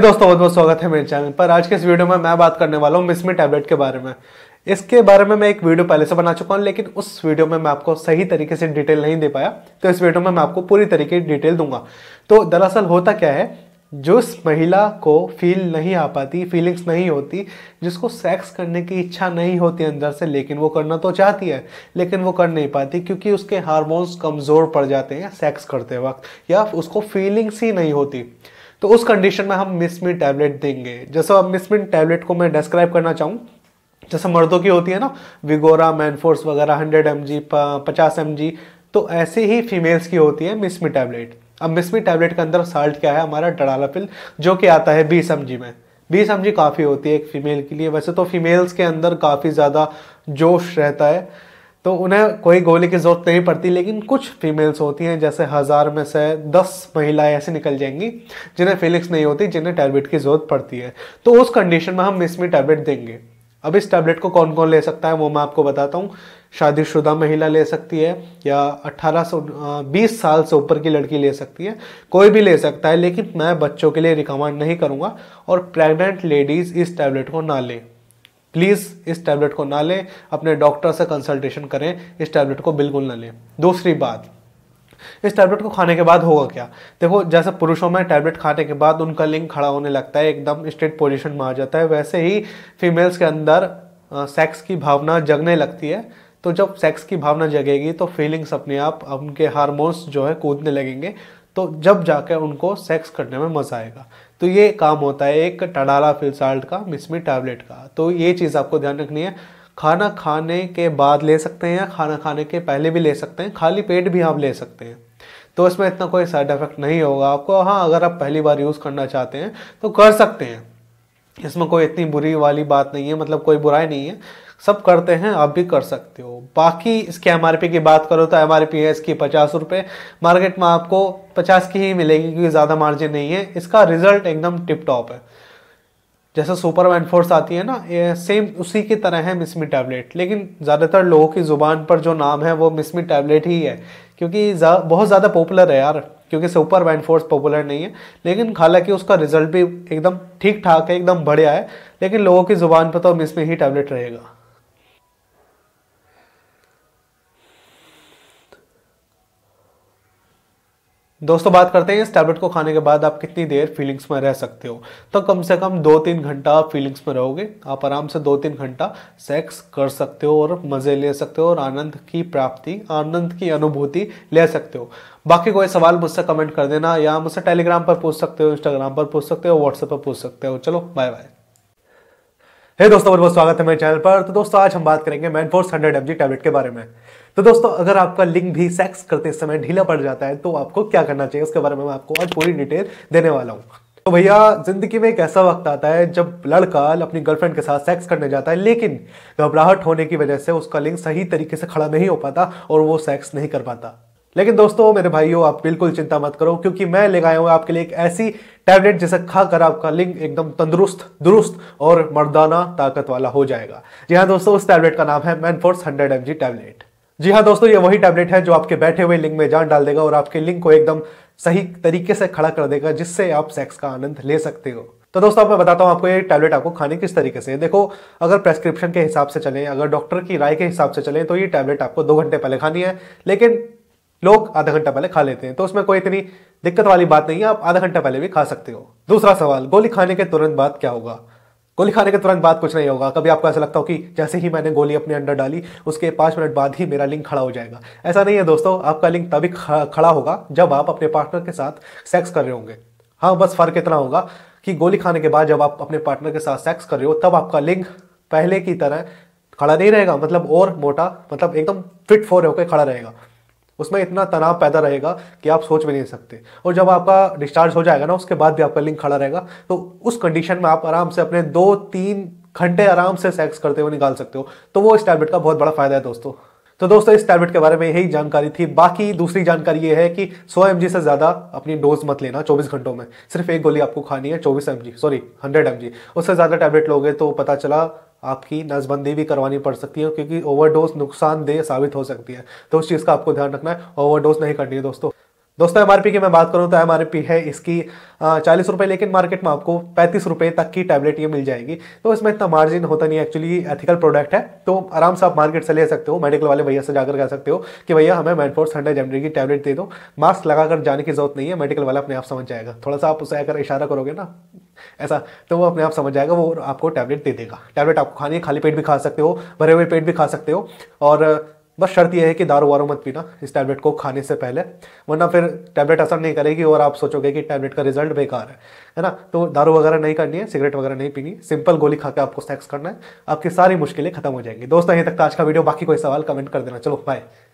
दोस्तों बहुत बहुत स्वागत है मेरे चैनल पर आज के इस वीडियो में मैं बात करने वाला हूँ मिसमी टैबलेट के बारे में इसके बारे में मैं एक वीडियो पहले से बना चुका हूँ लेकिन उस वीडियो में मैं आपको सही तरीके से डिटेल नहीं दे पाया तो इस वीडियो में मैं आपको पूरी तरीके की डिटेल दूंगा तो दरअसल होता क्या है जिस महिला को फील नहीं आ पाती फीलिंग्स नहीं होती जिसको सेक्स करने की इच्छा नहीं होती अंदर से लेकिन वो करना तो चाहती है लेकिन वो कर नहीं पाती क्योंकि उसके हार्मोन्स कमज़ोर पड़ जाते हैं सेक्स करते वक्त या उसको फीलिंग्स ही नहीं होती तो उस कंडीशन में हम मिसमिन टैबलेट देंगे जैसा अब मिसमिन टैबलेट को मैं डिस्क्राइब करना चाहूँ जैसे मर्दों की होती है ना विगोरा मैनफोर्स वगैरह हंड्रेड एम जी पचास एम जी तो ऐसे ही फीमेल्स की होती है मिसमी टैबलेट अब मिसमी टैबलेट के अंदर साल्ट क्या है हमारा डड़ालापिल जो कि आता है बीस एम जी में बीस एम जी काफ़ी होती है एक फीमेल के लिए वैसे तो फीमेल्स के अंदर काफ़ी ज़्यादा जोश रहता है तो उन्हें कोई गोली की ज़रूरत नहीं पड़ती लेकिन कुछ फीमेल्स होती हैं जैसे हज़ार में से दस महिलाएं ऐसी निकल जाएंगी जिन्हें फीलिंग्स नहीं होती जिन्हें टैबलेट की ज़रूरत पड़ती है तो उस कंडीशन में हम मिसमी टैबलेट देंगे अब इस टैबलेट को कौन कौन ले सकता है वो मैं आपको बताता हूँ शादीशुदा महिला ले सकती है या 18 से 20 साल से ऊपर की लड़की ले सकती है कोई भी ले सकता है लेकिन मैं बच्चों के लिए रिकमेंड नहीं करूँगा और प्रेग्नेंट लेडीज़ इस टैबलेट को ना लें प्लीज़ इस टैबलेट को ना लें अपने डॉक्टर से कंसल्टेशन करें इस टैबलेट को बिल्कुल ना लें दूसरी बात इस टैबलेट को खाने के बाद होगा क्या देखो जैसे पुरुषों में टैबलेट खाने के बाद उनका लिंग खड़ा होने लगता है एकदम स्ट्रेट पोजिशन में आ जाता है वैसे ही फीमेल्स के अंदर सेक्स की भावना जगने लगती है तो जब सेक्स की भावना जगेगी तो फीलिंग्स अपने आप उनके हार्मोन्स जो है कूदने लगेंगे तो जब जाकर उनको सेक्स करने में मज़ा आएगा तो ये काम होता है एक टडाला फिलसाल्ट का मिसमी टैबलेट का तो ये चीज़ आपको ध्यान रखनी है खाना खाने के बाद ले सकते हैं या खाना खाने के पहले भी ले सकते हैं खाली पेट भी आप ले सकते हैं तो इसमें इतना कोई साइड इफेक्ट नहीं होगा आपको हाँ अगर आप पहली बार यूज़ करना चाहते हैं तो कर सकते हैं इसमें कोई इतनी बुरी वाली बात नहीं है मतलब कोई बुराई नहीं है सब करते हैं आप भी कर सकते हो बाकी इसके एम की बात करो तो एम है इसकी पचास रुपये मार्केट में आपको पचास की ही मिलेगी क्योंकि ज़्यादा मार्जिन नहीं है इसका रिजल्ट एकदम टिप टॉप है जैसे सुपरमैन फोर्स आती है ना ये सेम उसी की तरह है मिसमी टैबलेट लेकिन ज़्यादातर लोगों की ज़ुबान पर जो नाम है वो मिसमी टैबलेट ही है क्योंकि जा, बहुत ज़्यादा पॉपुलर है यार क्योंकि सुपरमैन फोर्स पॉपुलर नहीं है लेकिन हालांकि उसका रिजल्ट भी एकदम ठीक ठाक है एकदम बढ़िया है लेकिन लोगों की ज़ुबान पर तो मिसमी ही टैबलेट रहेगा दोस्तों बात करते हैं इस टैबलेट को खाने के बाद आप कितनी देर फीलिंग्स में रह सकते हो तो कम से कम दो तीन घंटा आप फीलिंग्स में रहोगे आप आराम से दो तीन घंटा सेक्स कर सकते हो और मज़े ले सकते हो और आनंद की प्राप्ति आनंद की अनुभूति ले सकते हो बाकी कोई सवाल मुझसे कमेंट कर देना या मुझसे टेलीग्राम पर पूछ सकते हो इंस्टाग्राम पर पूछ सकते हो व्हाट्सएप पर पूछ सकते हो चलो बाय बाय हे दोस्तों बहुत बहुत स्वागत है मेरे चैनल पर तो दोस्तों आज हम बात करेंगे Manforce hundred M G tablet के बारे में तो दोस्तों अगर आपका लिंग भी सेक्स करते समय ढीला पड़ जाता है तो आपको क्या करना चाहिए उसके बारे में मैं आपको आज पूरी डिटेल देने वाला हूँ तो भैया जिंदगी में एक ऐसा वक्त आता है जब लड़का अपनी गर्लफ्रेंड के साथ सेक्स करने जाता है लेकिन घबराहट होने की वजह से उसका लिंग सही तरीके से खड़ा नहीं हो पाता और वो सेक्स नहीं कर पाता लेकिन दोस्तों मेरे भाइयों आप बिल्कुल चिंता मत करो क्योंकि मैं ले आया हूँ आपके लिए एक ऐसी टैबलेट जिसे खाकर आपका लिंग एकदम तंदुरुस्त दुरुस्त और मर्दाना ताकत वाला हो जाएगा जी हाँ दोस्तों उस टैबलेट का नाम है मैनफोर्स हंड्रेड एम टैबलेट जी हाँ दोस्तों ये वही टैबलेट है जो आपके बैठे हुए लिंग में जान डाल देगा और आपके लिंग को एकदम सही तरीके से खड़ा कर देगा जिससे आप सेक्स का आनंद ले सकते हो तो दोस्तों अब मैं बताता हूँ आपको ये टैबलेट आपको खाने किस तरीके से देखो अगर प्रेस्क्रिप्शन के हिसाब से चलें अगर डॉक्टर की राय के हिसाब से चलें तो ये टैबलेट आपको दो घंटे पहले खानी है लेकिन लोग आधा घंटा पहले खा लेते हैं तो उसमें कोई इतनी दिक्कत वाली बात नहीं है आप आधा घंटा पहले भी खा सकते हो दूसरा सवाल गोली खाने के तुरंत बाद क्या होगा गोली खाने के तुरंत बाद कुछ नहीं होगा कभी आपको ऐसा लगता हो कि जैसे ही मैंने गोली अपने अंडर डाली उसके पाँच मिनट बाद ही मेरा लिंक खड़ा हो जाएगा ऐसा नहीं है दोस्तों आपका लिंक तभी खड़ा होगा जब आप अपने पार्टनर के साथ सेक्स कर रहे होंगे हाँ बस फर्क इतना होगा कि गोली खाने के बाद जब आप अपने पार्टनर के साथ सेक्स कर रहे हो तब आपका लिंक पहले की तरह खड़ा नहीं रहेगा मतलब और मोटा मतलब एकदम फिट फोर होकर खड़ा रहेगा उसमें इतना तनाव पैदा रहेगा कि आप सोच भी नहीं सकते और जब आपका डिस्चार्ज हो जाएगा ना उसके बाद भी आपका लिंक खड़ा रहेगा तो उस कंडीशन में आप आराम से अपने दो तीन घंटे आराम से सेक्स करते हुए निकाल सकते हो तो वो इस टैबलेट का बहुत बड़ा फायदा है दोस्तों तो दोस्तों इस टैबलेट के बारे में यही जानकारी थी बाकी दूसरी जानकारी ये है कि 100 एम से ज़्यादा अपनी डोज मत लेना 24 घंटों में सिर्फ एक गोली आपको खानी है 24 एम सॉरी 100 एम उससे ज़्यादा टैबलेट लोगे तो पता चला आपकी नसबंदी भी करवानी पड़ सकती है क्योंकि ओवरडोज नुकसानदेह साबित हो सकती है तो उस चीज़ का आपको ध्यान रखना है ओवरडोज नहीं करनी है दोस्तों दोस्तों एमआरपी की मैं बात करूं तो एमआरपी है इसकी चालीस रुपये लेकिन मार्केट में आपको पैंतीस रुपये तक की टैबलेट ये मिल जाएगी तो इसमें इतना मार्जिन होता नहीं एक्चुअली एथिकल प्रोडक्ट है तो आराम से आप मार्केट से ले सकते हो मेडिकल वाले भैया से जाकर कह सकते हो कि भैया हमें मेडफोर्स हंड्रेड एम की टैबलेट दे दो मास्क लगाकर जाने की जरूरत नहीं है मेडिकल वाला अपने आप समझ जाएगा थोड़ा सा आप उसे अगर इशारा करोगे ना ऐसा तो वो अपने आप समझ जाएगा वो आपको टैबलेट दे देगा टैबलेट आपको खानी है खाली पेट भी खा सकते हो भरे हुए पेट भी खा सकते हो और बस शर्त यह है कि दारू वारू मत पीना इस टैबलेट को खाने से पहले वरना फिर टैबलेट असर नहीं करेगी और आप सोचोगे कि टैबलेट का रिजल्ट बेकार है है ना तो दारू वगैरह नहीं करनी है सिगरेट वगैरह नहीं पीनी सिंपल गोली खा के आपको सेक्स करना है आपकी सारी मुश्किलें खत्म हो जाएंगी दोस्तों यहीं तक का आज का वीडियो बाकी कोई सवाल कमेंट कर देना चलो बाय